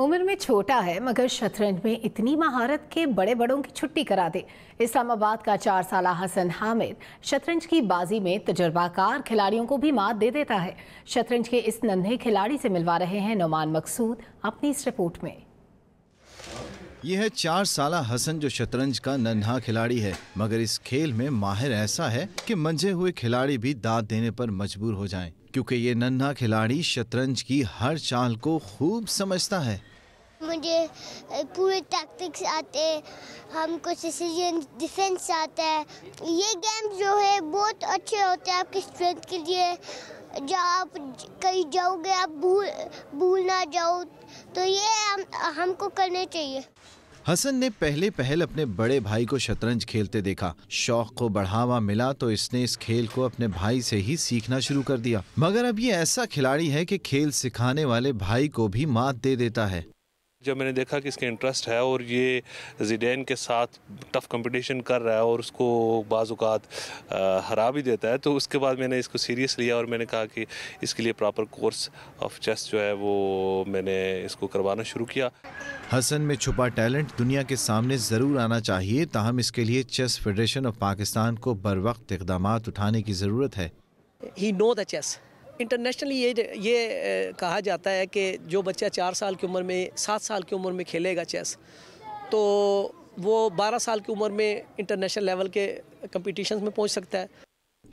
उम्र में छोटा है मगर शतरंज में इतनी महारत के बड़े बड़ों की छुट्टी करा दे इस्लामाबाद का चार साल हसन हामिद शतरंज की बाजी में तजर्बाकार खिलाड़ियों को भी मात दे देता है शतरंज के इस नन्हे खिलाड़ी से मिलवा रहे हैं नुमान मकसूद अपनी इस रिपोर्ट में यह है चार साल हसन जो शतरंज का नन्हा खिलाड़ी है मगर इस खेल में माहिर ऐसा है कि मंझे हुए खिलाड़ी भी दाद देने पर मजबूर हो जाएं क्योंकि ये नन्हा खिलाड़ी शतरंज की हर चाल को खूब समझता है मुझे पूरे टैक्टिक्स आते हमको डिसीजन डिफेंस आता है ये गेम जो है बहुत अच्छे होते हैं आपकी स्ट्रेंथ के लिए जब आप कहीं जाओगे आप भूल भूल ना जाओ तो ये हम, हमको करने चाहिए हसन ने पहले पहल अपने बड़े भाई को शतरंज खेलते देखा शौक को बढ़ावा मिला तो इसने इस खेल को अपने भाई से ही सीखना शुरू कर दिया मगर अब ये ऐसा खिलाड़ी है कि खेल सिखाने वाले भाई को भी मात दे देता है जब मैंने देखा कि इसका इंटरेस्ट है और ये जिडेन के साथ टफ कंपटीशन कर रहा है और उसको बाज़ात हरा भी देता है तो उसके बाद मैंने इसको सीरियस लिया और मैंने कहा कि इसके लिए प्रॉपर कोर्स ऑफ चेस जो है वो मैंने इसको करवाना शुरू किया हसन में छुपा टैलेंट दुनिया के सामने ज़रूर आना चाहिए ताहम इसके लिए चेस फेडरेशन ऑफ पाकिस्तान को बर वक्त इकदाम उठाने की ज़रूरत है he knows the chess internationally ये ये कहा जाता है कि जो बच्चा चार साल की उम्र में सात साल की उम्र में खेलेगा चेस तो वो बारह साल की उम्र में इंटरनेशनल लेवल के कम्पिटिशन में पहुँच सकता है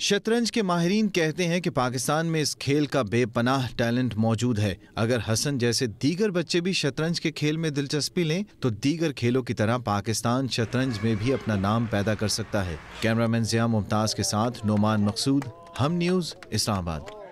शतरंज के माहरीन कहते हैं कि पाकिस्तान में इस खेल का बेपनाह टैलेंट मौजूद है अगर हसन जैसे दीगर बच्चे भी शतरंज के खेल में दिलचस्पी लें तो दीगर खेलों की तरह पाकिस्तान शतरंज में भी अपना नाम पैदा कर सकता है कैमरामैन जिया मुमताज के साथ नोमान मकसूद हम न्यूज़ इस्लामाबाद